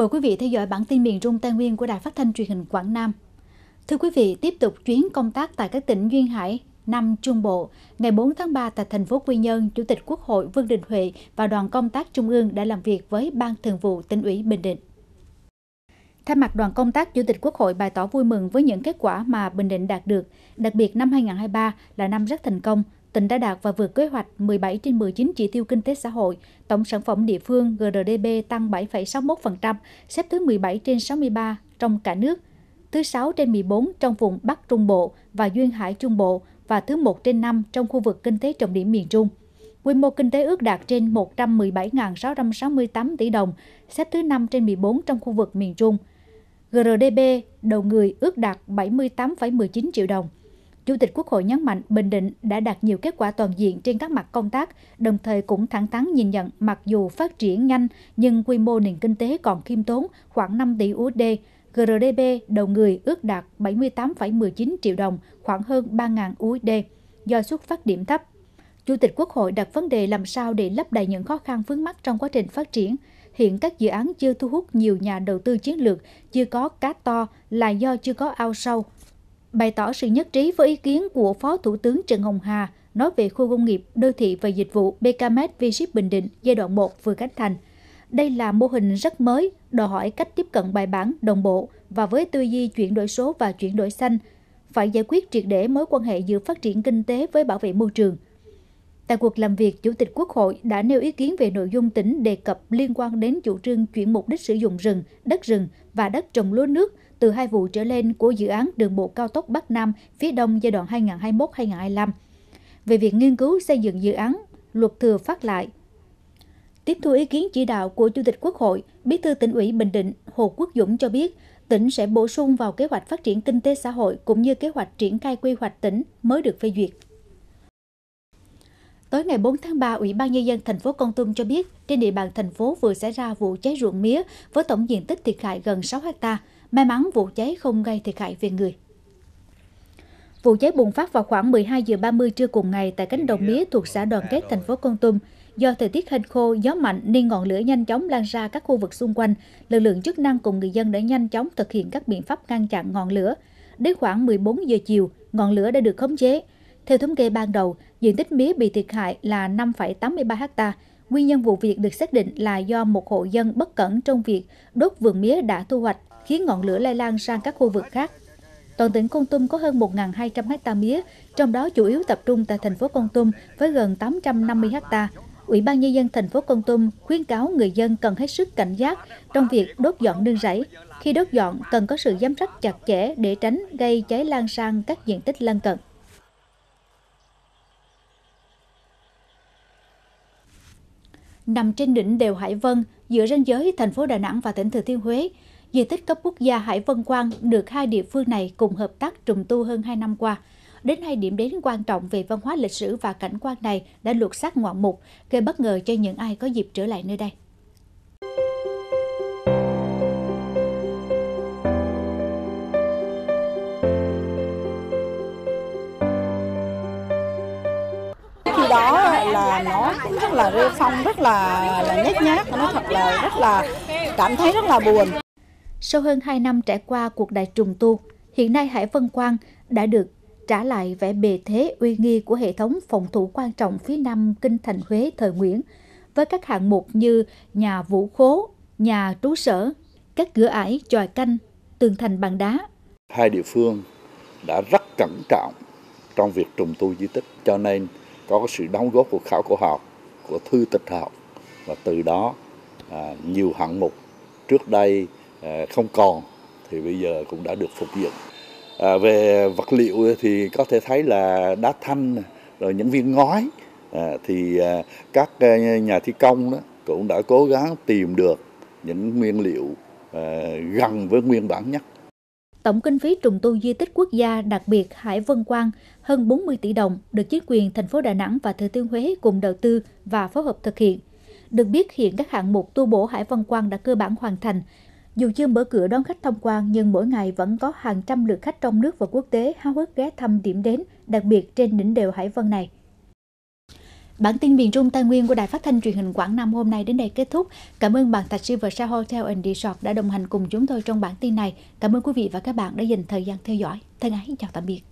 Mời quý vị theo dõi bản tin miền Trung Tây Nguyên của Đài Phát thanh Truyền hình Quảng Nam. Thưa quý vị, tiếp tục chuyến công tác tại các tỉnh Duyên Hải, Nam Trung Bộ. Ngày 4 tháng 3 tại thành phố Quy Nhơn, Chủ tịch Quốc hội Vương Đình Huệ và đoàn công tác Trung ương đã làm việc với Ban Thường vụ tỉnh ủy Bình Định. Thay mặt đoàn công tác, Chủ tịch Quốc hội bày tỏ vui mừng với những kết quả mà Bình Định đạt được. Đặc biệt năm 2023 là năm rất thành công, tỉnh đã đạt và vượt kế hoạch 17 trên 19 chỉ tiêu kinh tế xã hội, tổng sản phẩm địa phương GRDP tăng 7,61%, xếp thứ 17 trên 63 trong cả nước, thứ 6 trên 14 trong vùng Bắc Trung Bộ và Duyên Hải Trung Bộ và thứ 1 trên 5 trong khu vực kinh tế trọng điểm miền Trung. Quy mô kinh tế ước đạt trên 117.668 tỷ đồng, xếp thứ 5 trên 14 trong khu vực miền Trung. GRDP đầu người ước đạt 78,19 triệu đồng, Chủ tịch Quốc hội nhấn mạnh Bình Định đã đạt nhiều kết quả toàn diện trên các mặt công tác, đồng thời cũng thẳng thắn nhìn nhận mặc dù phát triển nhanh nhưng quy mô nền kinh tế còn khiêm tốn khoảng 5 tỷ USD, GDP đầu người ước đạt 78,19 triệu đồng, khoảng hơn 3.000 USD, do xuất phát điểm thấp. Chủ tịch Quốc hội đặt vấn đề làm sao để lấp đầy những khó khăn vướng mắt trong quá trình phát triển. Hiện các dự án chưa thu hút nhiều nhà đầu tư chiến lược, chưa có cá to là do chưa có ao sâu, bày tỏ sự nhất trí với ý kiến của Phó Thủ tướng Trần Hồng Hà nói về khu công nghiệp, đô thị và dịch vụ BKMS V-Ship Bình Định giai đoạn 1 vừa khánh thành. Đây là mô hình rất mới, đòi hỏi cách tiếp cận bài bản, đồng bộ và với tư duy chuyển đổi số và chuyển đổi xanh, phải giải quyết triệt để mối quan hệ giữa phát triển kinh tế với bảo vệ môi trường. Tại cuộc làm việc, Chủ tịch Quốc hội đã nêu ý kiến về nội dung tỉnh đề cập liên quan đến chủ trương chuyển mục đích sử dụng rừng, đất rừng và đất trồng lúa nước – từ hai vụ trở lên của dự án đường bộ cao tốc Bắc Nam phía Đông giai đoạn 2021-2025 về việc nghiên cứu xây dựng dự án luật thừa phát lại. Tiếp thu ý kiến chỉ đạo của Chủ tịch Quốc hội, Bí thư tỉnh ủy Bình Định Hồ Quốc Dũng cho biết, tỉnh sẽ bổ sung vào kế hoạch phát triển kinh tế xã hội cũng như kế hoạch triển khai quy hoạch tỉnh mới được phê duyệt. Tối ngày 4 tháng 3, Ủy ban Nhân dân thành phố Con Tum cho biết, trên địa bàn thành phố vừa xảy ra vụ cháy ruộng mía với tổng diện tích thiệt hại gần 6 hecta. May mắn vụ cháy không gây thiệt hại về người. Vụ cháy bùng phát vào khoảng 12 giờ 30 trưa cùng ngày tại cánh đồng mía thuộc xã Đoàn Kết, thành phố Con Tum. Do thời tiết hanh khô, gió mạnh nên ngọn lửa nhanh chóng lan ra các khu vực xung quanh. Lực lượng chức năng cùng người dân đã nhanh chóng thực hiện các biện pháp ngăn chặn ngọn lửa. Đến khoảng 14 giờ chiều, ngọn lửa đã được khống chế. Theo thống kê ban đầu, Diện tích mía bị thiệt hại là 5,83 ha. Nguyên nhân vụ việc được xác định là do một hộ dân bất cẩn trong việc đốt vườn mía đã thu hoạch, khiến ngọn lửa lây lan sang các khu vực khác. Toàn tỉnh Con Tum có hơn 1.200 ha mía, trong đó chủ yếu tập trung tại thành phố Con Tum với gần 850 ha. Ủy ban Nhân dân thành phố Con Tum khuyến cáo người dân cần hết sức cảnh giác trong việc đốt dọn nương rẫy. Khi đốt dọn, cần có sự giám sát chặt chẽ để tránh gây cháy lan sang các diện tích lân cận. nằm trên đỉnh đèo Hải Vân giữa ranh giới thành phố Đà Nẵng và tỉnh Thừa Thiên Huế. Di tích cấp quốc gia Hải Vân Quan được hai địa phương này cùng hợp tác trùng tu hơn 2 năm qua. Đến nay điểm đến quan trọng về văn hóa lịch sử và cảnh quan này đã lột xác ngoạn mục, gây bất ngờ cho những ai có dịp trở lại nơi đây. và nó cũng rất là rêu phong rất là là nhát nhát nó thật là rất là cảm thấy rất là buồn sau hơn 2 năm trải qua cuộc đại trùng tu hiện nay Hải Vân Quang đã được trả lại vẻ bề thế uy nghi của hệ thống phòng thủ quan trọng phía nam kinh thành Huế thời Nguyễn với các hạng mục như nhà vũ khố, nhà trú sở, các cửa ải tròi canh, tường thành bằng đá. Hai địa phương đã rất cẩn trọng trong việc trùng tu di tích cho nên có cái sự đóng góp của khảo cổ học, của thư tịch học và từ đó à, nhiều hạng mục trước đây à, không còn thì bây giờ cũng đã được phục dựng. À, về vật liệu thì có thể thấy là đá thanh rồi những viên ngói à, thì à, các à, nhà thi công đó cũng đã cố gắng tìm được những nguyên liệu à, gần với nguyên bản nhất Tổng kinh phí trùng tu di tích quốc gia đặc biệt Hải Vân Quang hơn 40 tỷ đồng được chính quyền thành phố Đà Nẵng và Thừa Thiên Huế cùng đầu tư và phối hợp thực hiện. Được biết hiện các hạng mục tu bổ Hải Vân Quang đã cơ bản hoàn thành. Dù chưa mở cửa đón khách tham quan nhưng mỗi ngày vẫn có hàng trăm lượt khách trong nước và quốc tế háo hức ghé thăm điểm đến, đặc biệt trên đỉnh đèo Hải Vân này. Bản tin miền Trung Tây Nguyên của Đài Phát thanh Truyền hình Quảng Nam hôm nay đến đây kết thúc. Cảm ơn bạn Thạch Silversa Hotel and Resort đã đồng hành cùng chúng tôi trong bản tin này. Cảm ơn quý vị và các bạn đã dành thời gian theo dõi. Thân ái chào tạm biệt.